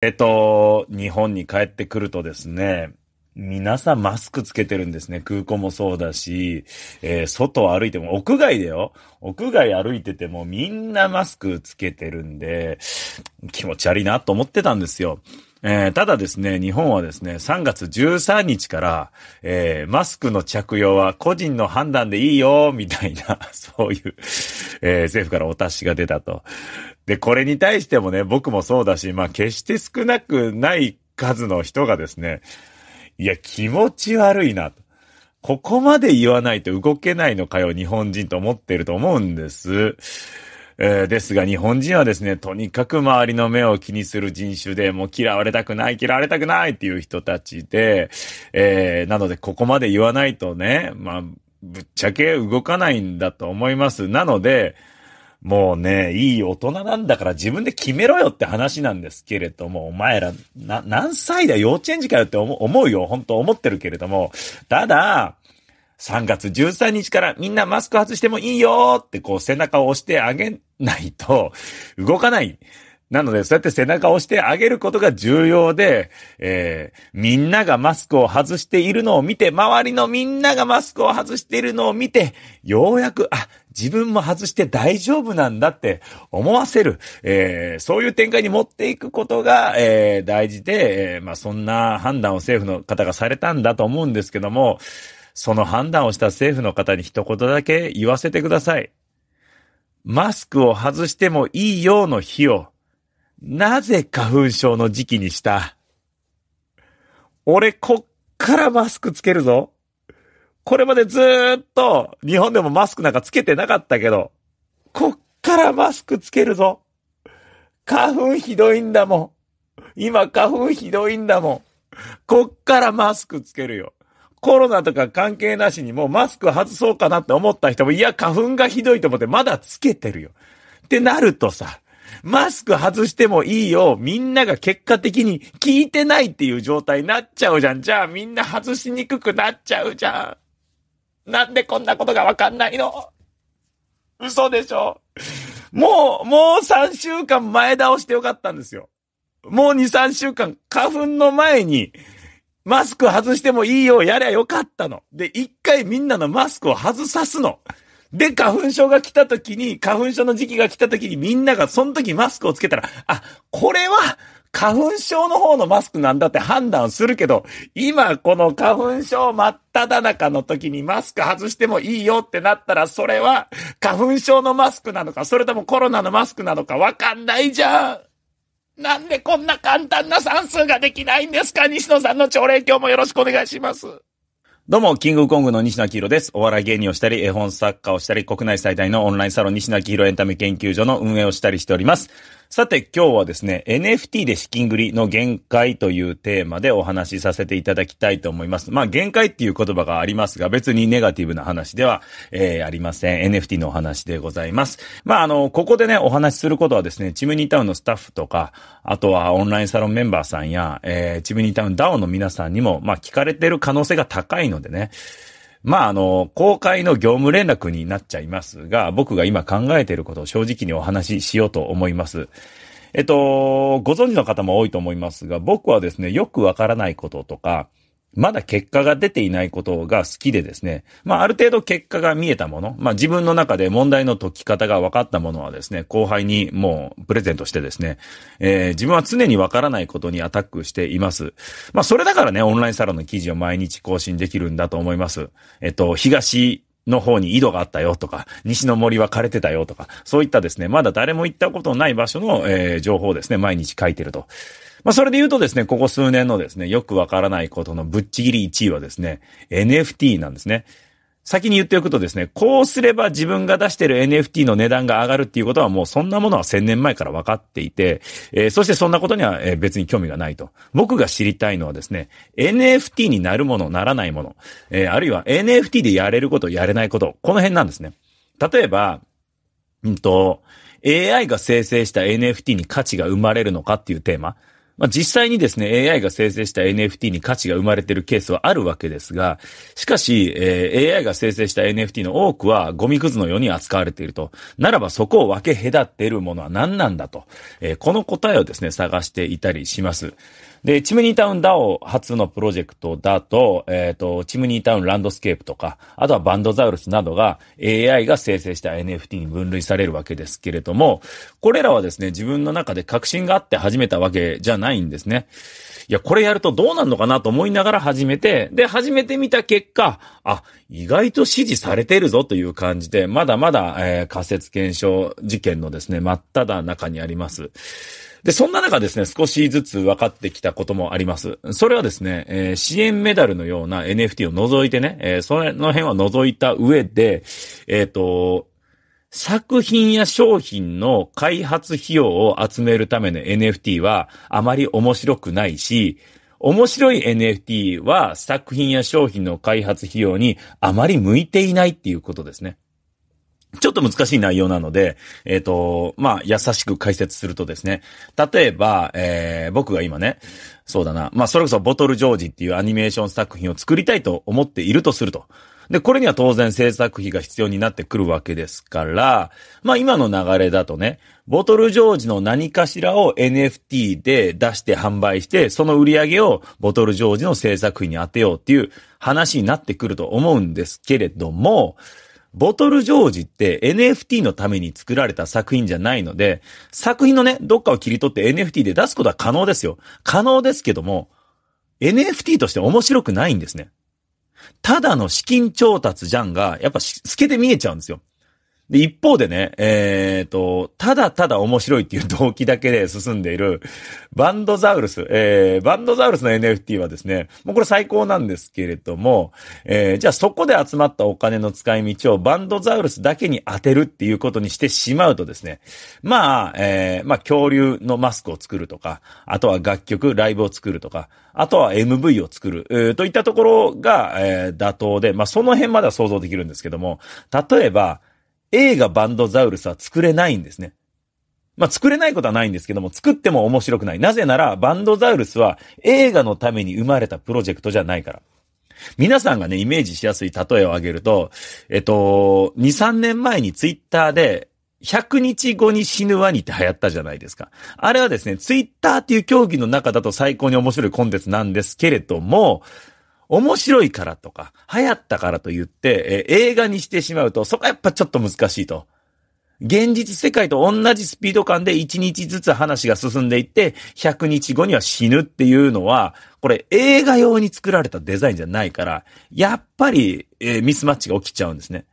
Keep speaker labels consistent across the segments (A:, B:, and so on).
A: えっと、日本に帰ってくるとですね、皆さんマスクつけてるんですね。空港もそうだし、えー、外歩いても、屋外だよ。屋外歩いててもみんなマスクつけてるんで、気持ち悪いなと思ってたんですよ。えー、ただですね、日本はですね、3月13日から、えー、マスクの着用は個人の判断でいいよ、みたいな、そういう、えー、政府からお達しが出たと。で、これに対してもね、僕もそうだし、まあ、決して少なくない数の人がですね、いや、気持ち悪いな、ここまで言わないと動けないのかよ、日本人と思ってると思うんです。えー、ですが、日本人はですね、とにかく周りの目を気にする人種で、もう嫌われたくない、嫌われたくないっていう人たちで、えー、なので、ここまで言わないとね、まあ、ぶっちゃけ動かないんだと思います。なので、もうね、いい大人なんだから自分で決めろよって話なんですけれども、お前ら、な、何歳だ幼稚園児かよって思うよ。本当思ってるけれども。ただ、3月13日からみんなマスク外してもいいよってこう背中を押してあげないと動かない。なので、そうやって背中を押してあげることが重要で、えー、みんながマスクを外しているのを見て、周りのみんながマスクを外しているのを見て、ようやく、あ、自分も外して大丈夫なんだって思わせる、えー、そういう展開に持っていくことが、えー、大事で、えー、まあ、そんな判断を政府の方がされたんだと思うんですけども、その判断をした政府の方に一言だけ言わせてください。マスクを外してもいいようの日を、なぜ花粉症の時期にした。俺、こっからマスクつけるぞ。これまでずーっと日本でもマスクなんかつけてなかったけど、こっからマスクつけるぞ。花粉ひどいんだもん。今花粉ひどいんだもん。こっからマスクつけるよ。コロナとか関係なしにもうマスク外そうかなって思った人も、いや、花粉がひどいと思ってまだつけてるよ。ってなるとさ、マスク外してもいいよ。みんなが結果的に聞いてないっていう状態になっちゃうじゃん。じゃあみんな外しにくくなっちゃうじゃん。なんでこんなことがわかんないの嘘でしょもう、もう3週間前倒してよかったんですよ。もう2、3週間花粉の前にマスク外してもいいよ、やりゃよかったの。で、一回みんなのマスクを外さすの。で、花粉症が来た時に、花粉症の時期が来た時にみんながその時マスクをつけたら、あ、これは、花粉症の方のマスクなんだって判断するけど、今この花粉症真っ只中の時にマスク外してもいいよってなったら、それは花粉症のマスクなのか、それともコロナのマスクなのかわかんないじゃんなんでこんな簡単な算数ができないんですか西野さんの朝礼今日もよろしくお願いします。どうも、キングコングの西野明宏です。お笑い芸人をしたり、絵本作家をしたり、国内最大のオンラインサロン西野明宏エンタメ研究所の運営をしたりしております。さて今日はですね、NFT で資金繰りの限界というテーマでお話しさせていただきたいと思います。まあ限界っていう言葉がありますが、別にネガティブな話では、えー、ありません。NFT のお話でございます。まああの、ここでね、お話しすることはですね、チムニータウンのスタッフとか、あとはオンラインサロンメンバーさんや、えー、チムニータウン DAO の皆さんにも、まあ聞かれてる可能性が高いのでね、まあ、あの、公開の業務連絡になっちゃいますが、僕が今考えていることを正直にお話ししようと思います。えっと、ご存知の方も多いと思いますが、僕はですね、よくわからないこととか、まだ結果が出ていないことが好きでですね、まあある程度結果が見えたもの、まあ自分の中で問題の解き方が分かったものはですね、後輩にもうプレゼントしてですね、えー、自分は常に分からないことにアタックしています。まあそれだからね、オンラインサロンの記事を毎日更新できるんだと思います。えっと、東、の方に井戸があったよとか、西の森は枯れてたよとか、そういったですね、まだ誰も行ったことのない場所の、えー、情報をですね、毎日書いてると。まあ、それで言うとですね、ここ数年のですね、よくわからないことのぶっちぎり1位はですね、NFT なんですね。先に言っておくとですね、こうすれば自分が出してる NFT の値段が上がるっていうことはもうそんなものは1000年前から分かっていて、えー、そしてそんなことには、別に興味がないと。僕が知りたいのはですね、NFT になるもの、ならないもの、えー、あるいは NFT でやれること、やれないこと、この辺なんですね。例えば、うんと、AI が生成した NFT に価値が生まれるのかっていうテーマ。まあ、実際にですね、AI が生成した NFT に価値が生まれているケースはあるわけですが、しかし、えー、AI が生成した NFT の多くはゴミくずのように扱われていると。ならばそこを分け隔っているものは何なんだと。えー、この答えをですね、探していたりします。で、チムニータウンダオ初のプロジェクトだと、えっ、ー、と、チムニータウンランドスケープとか、あとはバンドザウルスなどが AI が生成した NFT に分類されるわけですけれども、これらはですね、自分の中で確信があって始めたわけじゃないんですね。いや、これやるとどうなるのかなと思いながら始めて、で、始めてみた結果、あ、意外と支持されてるぞという感じで、まだまだ、えー、仮説検証事件のですね、真っ只中にあります。で、そんな中ですね、少しずつ分かってきたこともあります。それはですね、えー、支援メダルのような NFT を除いてね、えー、その辺は除いた上で、えっ、ー、と、作品や商品の開発費用を集めるための NFT はあまり面白くないし、面白い NFT は作品や商品の開発費用にあまり向いていないっていうことですね。ちょっと難しい内容なので、えっ、ー、と、まあ、優しく解説するとですね、例えば、えー、僕が今ね、そうだな、まあ、それこそボトルジョージっていうアニメーション作品を作りたいと思っているとすると。で、これには当然制作費が必要になってくるわけですから、まあ今の流れだとね、ボトルジョージの何かしらを NFT で出して販売して、その売り上げをボトルジョージの制作費に当てようっていう話になってくると思うんですけれども、ボトルジョージって NFT のために作られた作品じゃないので、作品のね、どっかを切り取って NFT で出すことは可能ですよ。可能ですけども、NFT として面白くないんですね。ただの資金調達じゃんが、やっぱ透けて見えちゃうんですよ。で、一方でね、えー、と、ただただ面白いっていう動機だけで進んでいる、バンドザウルス、えー、バンドザウルスの NFT はですね、もうこれ最高なんですけれども、えー、じゃあそこで集まったお金の使い道をバンドザウルスだけに当てるっていうことにしてしまうとですね、まあ、えー、まあ恐竜のマスクを作るとか、あとは楽曲、ライブを作るとか、あとは MV を作る、えー、といったところが、えー、妥当で、まあその辺までは想像できるんですけども、例えば、映画バンドザウルスは作れないんですね。まあ、作れないことはないんですけども、作っても面白くない。なぜなら、バンドザウルスは映画のために生まれたプロジェクトじゃないから。皆さんがね、イメージしやすい例えを挙げると、えっと、2、3年前にツイッターで、100日後に死ぬワニって流行ったじゃないですか。あれはですね、ツイッターっていう競技の中だと最高に面白いコンテンツなんですけれども、面白いからとか、流行ったからと言って、え映画にしてしまうと、そこはやっぱちょっと難しいと。現実世界と同じスピード感で1日ずつ話が進んでいって、100日後には死ぬっていうのは、これ映画用に作られたデザインじゃないから、やっぱり、えー、ミスマッチが起きちゃうんですね。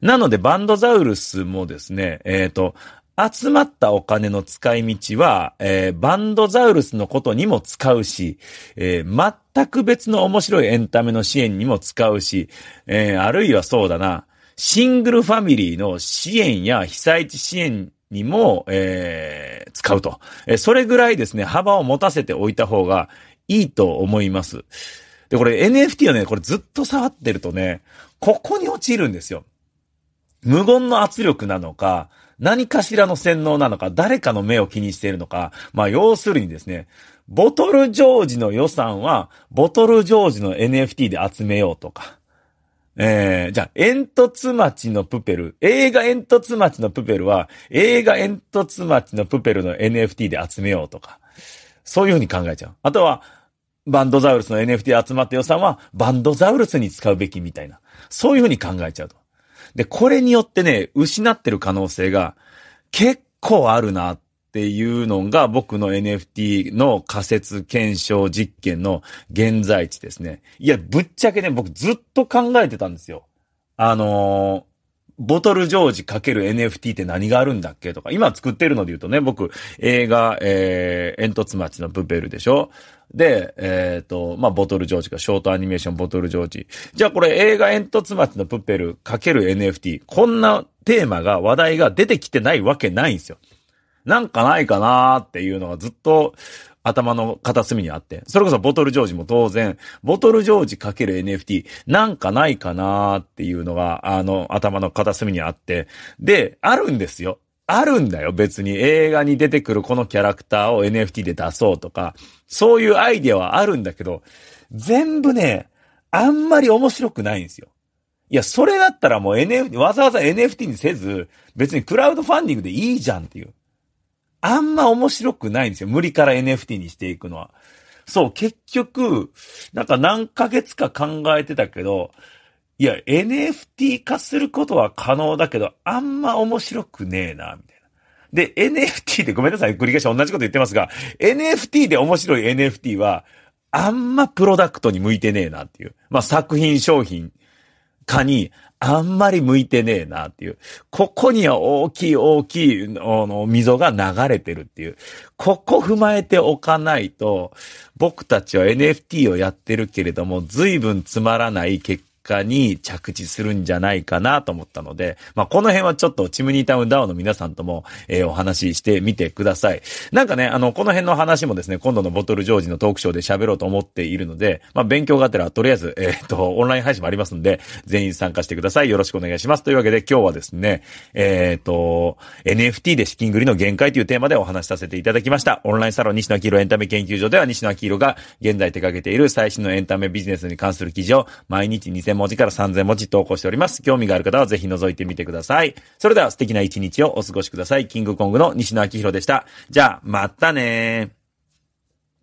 A: なので、バンドザウルスもですね、えっ、ー、と、集まったお金の使い道は、えー、バンドザウルスのことにも使うし、えー、全く別の面白いエンタメの支援にも使うし、えー、あるいはそうだな、シングルファミリーの支援や被災地支援にも、えー、使うと、えー。それぐらいですね、幅を持たせておいた方がいいと思います。で、これ NFT をね、これずっと触ってるとね、ここに陥るんですよ。無言の圧力なのか、何かしらの洗脳なのか、誰かの目を気にしているのか、まあ要するにですね、ボトルジョージの予算は、ボトルジョージの NFT で集めようとか、えー、じゃあ、煙突町のプペル。映画煙突町のプペルは、映画煙突町のプペルの NFT で集めようとか。そういうふうに考えちゃう。あとは、バンドザウルスの NFT 集まった予算は、バンドザウルスに使うべきみたいな。そういうふうに考えちゃうと。で、これによってね、失ってる可能性が結構あるなっていうのが僕の NFT の仮説検証実験の現在地ですね。いや、ぶっちゃけね、僕ずっと考えてたんですよ。あのボトルジョージ ×NFT って何があるんだっけとか、今作ってるので言うとね、僕、映画、えー、煙突町のプペルでしょで、えっ、ー、と、まあ、ボトルジョージか、ショートアニメーションボトルジョージ。じゃあこれ映画煙突町のプペル ×NFT、こんなテーマが、話題が出てきてないわけないんですよ。なんかないかなーっていうのがずっと、頭の片隅にあって。それこそボトルジョージも当然、ボトルジョージかける NFT、なんかないかなーっていうのが、あの、頭の片隅にあって。で、あるんですよ。あるんだよ、別に。映画に出てくるこのキャラクターを NFT で出そうとか、そういうアイデアはあるんだけど、全部ね、あんまり面白くないんですよ。いや、それだったらもう NFT、わざわざ NFT にせず、別にクラウドファンディングでいいじゃんっていう。あんま面白くないんですよ。無理から NFT にしていくのは。そう、結局、なんか何ヶ月か考えてたけど、いや、NFT 化することは可能だけど、あんま面白くねえな、みたいな。で、NFT でごめんなさい、繰り返し同じこと言ってますが、NFT で面白い NFT は、あんまプロダクトに向いてねえなっていう。まあ、作品、商品、化に、あんまり向いてねえなっていう。ここには大きい大きいの溝が流れてるっていう。ここ踏まえておかないと、僕たちは NFT をやってるけれども、随分つまらない結果に着地するんじゃないかなと思ったので、まあ、この辺はちょっとチムニータウンダウンの皆さんとも、えー、お話ししてみてください。なんかね、あの、この辺の話もですね、今度のボトルジョージのトークショーで喋ろうと思っているので、まあ、勉強がてら、とりあえず、えー、っと、オンライン配信もありますので、全員参加してください。よろしくお願いします。というわけで、今日はですね、えー、っと、NFT で資金繰りの限界というテーマでお話しさせていただきました。オンラインサロン西野明宏エンタメ研究所では、西野明宏が現在手掛けている最新のエンタメビジネスに関する記事を毎日2000文字から3000文字投稿しております。興味がある方はぜひ覗いてみてください。それでは素敵な一日をお過ごしください。キングコングの西野明宏でした。じゃあ、またねー。